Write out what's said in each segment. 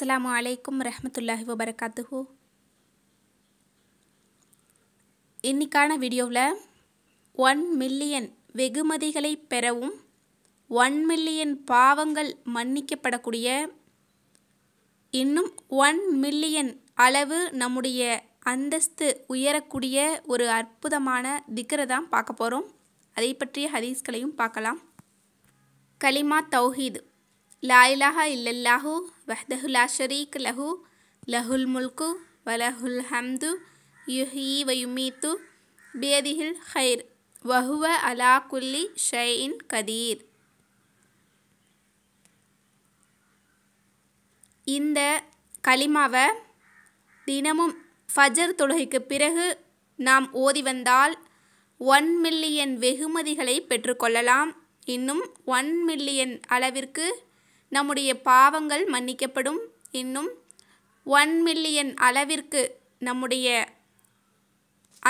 அஸ்லாம் வலைக்கும் ரஹமத்துல்லாஹி வபரகாத்துஹு இன்றைக்கான வீடியோவில் ஒன் மில்லியன் வெகுமதிகளை பெறவும் ஒன் மில்லியன் பாவங்கள் மன்னிக்கப்படக்கூடிய இன்னும் ஒன் மில்லியன் அளவு நம்முடைய அந்தஸ்து உயரக்கூடிய ஒரு அற்புதமான திக்கரை தான் பார்க்க போகிறோம் அதை பற்றிய ஹதீஸ்களையும் பார்க்கலாம் கலிமா தௌஹீது லா இல்லல்லாஹு வஹ்தஹுலா ஷரீக் லஹு லஹுல் முல்கு வலஹுல் ஹம்து யுஹி வயுமீத்து பியதிஹில் ஹைர் வஹுவ அலா குல்லி ஷைஇன் கதீர் இந்த களிமாவை தினமும் ஃபஜர் தொழுகைக்கு பிறகு நாம் ஓதி வந்தால் ஒன் மில்லியன் வெகுமதிகளை பெற்றுக்கொள்ளலாம் இன்னும் ஒன் மில்லியன் அளவிற்கு நம்முடைய பாவங்கள் மன்னிக்கப்படும் இன்னும் ஒன் மில்லியன் அளவிற்கு நம்முடைய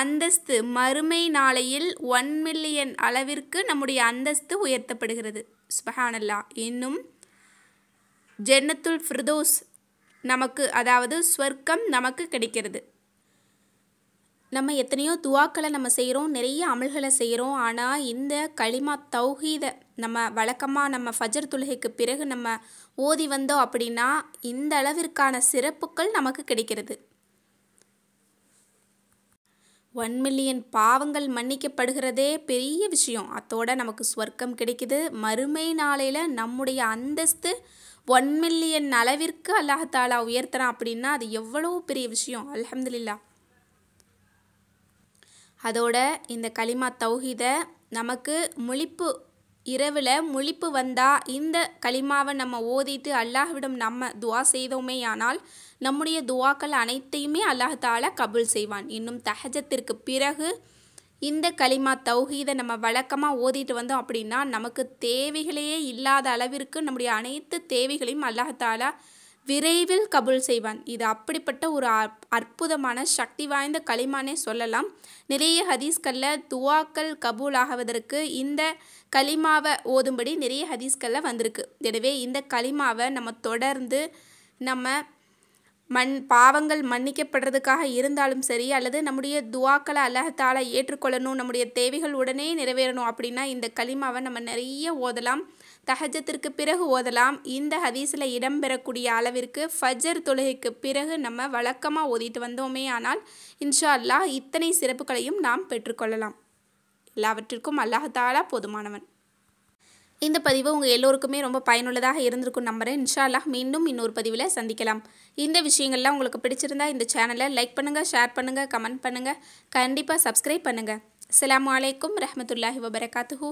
அந்தஸ்து மறுமை நாளையில் ஒன் மில்லியன் அளவிற்கு நம்முடைய அந்தஸ்து உயர்த்தப்படுகிறது சுபஹானல்லா இன்னும் ஜென்னத்துல் ஃபிர்தோஸ் நமக்கு அதாவது ஸ்வர்க்கம் நமக்கு கிடைக்கிறது நம்ம எத்தனையோ துவாக்களை நம்ம செய்கிறோம் நிறைய அமல்களை செய்கிறோம் ஆனால் இந்த களிமா தௌஹீதை நம்ம வழக்கமாக நம்ம ஃபஜர் தொழுகைக்கு பிறகு நம்ம ஓதி வந்தோம் அப்படின்னா இந்த அளவிற்கான சிறப்புகள் நமக்கு கிடைக்கிறது ஒன் மில்லியன் பாவங்கள் மன்னிக்கப்படுகிறதே பெரிய விஷயம் அத்தோட நமக்கு ஸ்வர்க்கம் கிடைக்குது மறுமை நாளையில் நம்முடைய அந்தஸ்து ஒன் மில்லியன் அளவிற்கு அல்லாஹாலா உயர்த்துறான் அப்படின்னா அது எவ்வளோ பெரிய விஷயம் அலமதுல்லா அதோட இந்த களிமா தௌஹீதை நமக்கு முழிப்பு இரவில் முழிப்பு வந்தால் இந்த களிமாவை நம்ம ஓதிட்டு அல்லாஹ்விடம் நம்ம துவா செய்தோமே ஆனால் நம்முடைய துவாக்கள் அனைத்தையுமே அல்லாஹால கபுல் செய்வான் இன்னும் தஹஜத்திற்கு பிறகு இந்த களிமா தௌஹீதை நம்ம வழக்கமாக ஓதிட்டு வந்தோம் அப்படின்னா நமக்கு தேவைகளையே இல்லாத அளவிற்கு நம்முடைய அனைத்து தேவைகளையும் அல்லாஹாலா விரைவில் கபுல் செய்வான் இது அப்படிப்பட்ட ஒரு அற்புதமான சக்தி வாய்ந்த களிமானே சொல்லலாம் நிறைய ஹதீஸ்களில் துவாக்கள் கபூல் ஆகுவதற்கு இந்த களிமாவை ஓதும்படி நிறைய ஹதீஸ்களில் வந்திருக்கு எனவே இந்த களிமாவை நம்ம தொடர்ந்து நம்ம மண் பாவங்கள் மன்னிக்கப்படுறதுக்காக இருந்தாலும் சரி அல்லது நம்முடைய துவாக்களை அழகத்தால் ஏற்றுக்கொள்ளணும் நம்முடைய தேவைகள் உடனே நிறைவேறணும் அப்படின்னா இந்த களிமாவை நம்ம நிறைய ஓதலாம் தஹஜத்திற்கு பிறகு ஓதலாம் இந்த ஹதீஸில் இடம்பெறக்கூடிய அளவிற்கு ஃபஜர் தொழுகைக்கு பிறகு நம்ம வழக்கமாக ஓதிட்டு வந்தோமே ஆனால் இன்ஷா அல்லாஹ் இத்தனை சிறப்புகளையும் நாம் பெற்றுக்கொள்ளலாம் எல்லாவற்றிற்கும் அல்லாஹாலா போதுமானவன் இந்த பதிவு உங்கள் எல்லோருக்குமே ரொம்ப பயனுள்ளதாக இருந்திருக்கும் நம்புகிறேன் இன்ஷா அல்லாஹ் மீண்டும் இன்னொரு பதிவில் சந்திக்கலாம் இந்த விஷயங்கள்லாம் உங்களுக்கு பிடிச்சிருந்தா இந்த சேனலை லைக் பண்ணுங்கள் ஷேர் பண்ணுங்கள் கமெண்ட் பண்ணுங்கள் கண்டிப்பாக சப்ஸ்கிரைப் பண்ணுங்கள் அலாம் வலைக்கம் ரஹமத்துல்லாஹி வபரகாத்துஹூ